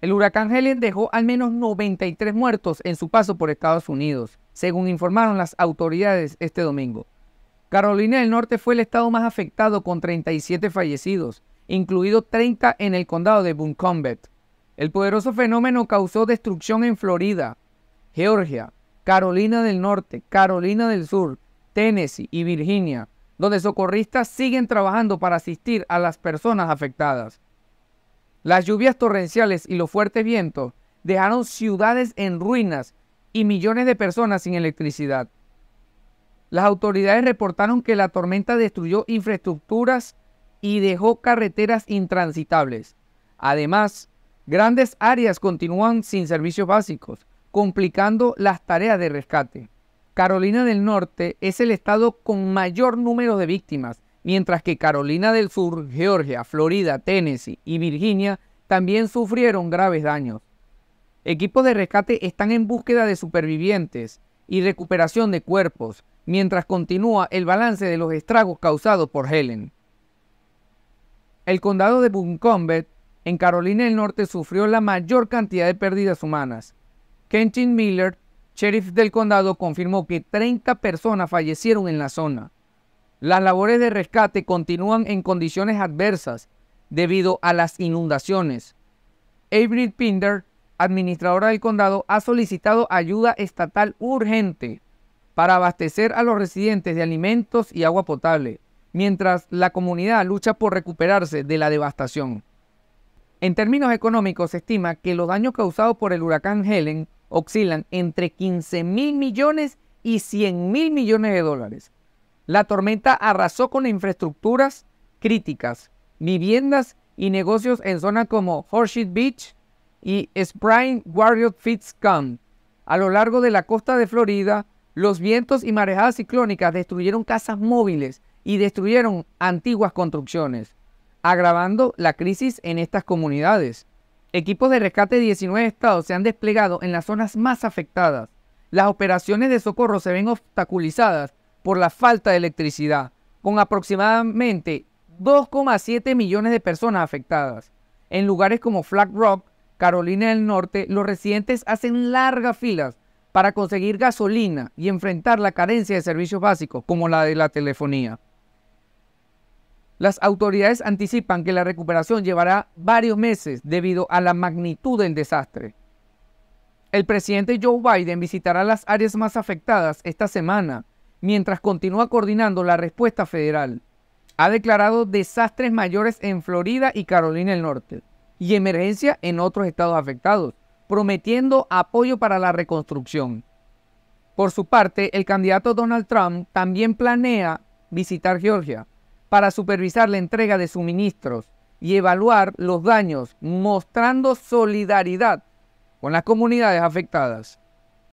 El huracán Helen dejó al menos 93 muertos en su paso por Estados Unidos, según informaron las autoridades este domingo. Carolina del Norte fue el estado más afectado con 37 fallecidos, incluido 30 en el condado de Buncombe. El poderoso fenómeno causó destrucción en Florida, Georgia, Carolina del Norte, Carolina del Sur, Tennessee y Virginia, donde socorristas siguen trabajando para asistir a las personas afectadas. Las lluvias torrenciales y los fuertes vientos dejaron ciudades en ruinas y millones de personas sin electricidad. Las autoridades reportaron que la tormenta destruyó infraestructuras y dejó carreteras intransitables. Además, grandes áreas continúan sin servicios básicos, complicando las tareas de rescate. Carolina del Norte es el estado con mayor número de víctimas, mientras que Carolina del Sur, Georgia, Florida, Tennessee y Virginia también sufrieron graves daños. Equipos de rescate están en búsqueda de supervivientes y recuperación de cuerpos, mientras continúa el balance de los estragos causados por Helen. El condado de Buncombe, en Carolina del Norte, sufrió la mayor cantidad de pérdidas humanas. Kentin Miller, sheriff del condado, confirmó que 30 personas fallecieron en la zona. Las labores de rescate continúan en condiciones adversas debido a las inundaciones. Avery Pinder, administradora del condado, ha solicitado ayuda estatal urgente para abastecer a los residentes de alimentos y agua potable, mientras la comunidad lucha por recuperarse de la devastación. En términos económicos, se estima que los daños causados por el huracán Helen oscilan entre 15 mil millones y 100 mil millones de dólares. La tormenta arrasó con infraestructuras críticas, viviendas y negocios en zonas como Horseshoe Beach y Spring Warrior Camp. A lo largo de la costa de Florida, los vientos y marejadas ciclónicas destruyeron casas móviles y destruyeron antiguas construcciones, agravando la crisis en estas comunidades. Equipos de rescate de 19 estados se han desplegado en las zonas más afectadas. Las operaciones de socorro se ven obstaculizadas por la falta de electricidad, con aproximadamente 2,7 millones de personas afectadas. En lugares como Flat Rock, Carolina del Norte, los residentes hacen largas filas para conseguir gasolina y enfrentar la carencia de servicios básicos como la de la telefonía. Las autoridades anticipan que la recuperación llevará varios meses debido a la magnitud del desastre. El presidente Joe Biden visitará las áreas más afectadas esta semana mientras continúa coordinando la respuesta federal. Ha declarado desastres mayores en Florida y Carolina del Norte y emergencia en otros estados afectados, prometiendo apoyo para la reconstrucción. Por su parte, el candidato Donald Trump también planea visitar Georgia para supervisar la entrega de suministros y evaluar los daños, mostrando solidaridad con las comunidades afectadas.